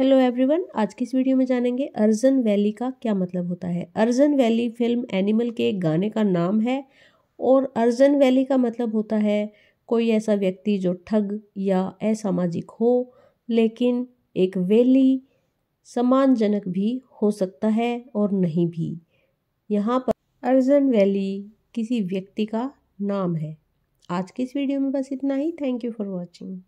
hello everyone आज की इस वीडियो में जानेंगे अर्जन वैली का क्या मतलब होता है अर्जन वैली फिल्म एनिमल के गाने का नाम है और अर्जन वैली का मतलब होता है कोई ऐसा व्यक्ति जो ठग या असामाजिक हो लेकिन एक वैली सम्मानजनक भी हो सकता है और नहीं भी यहाँ पर अर्जन वैली किसी व्यक्ति का नाम है आज की इस वीडियो में बस इतना ही थैंक यू फॉर वॉचिंग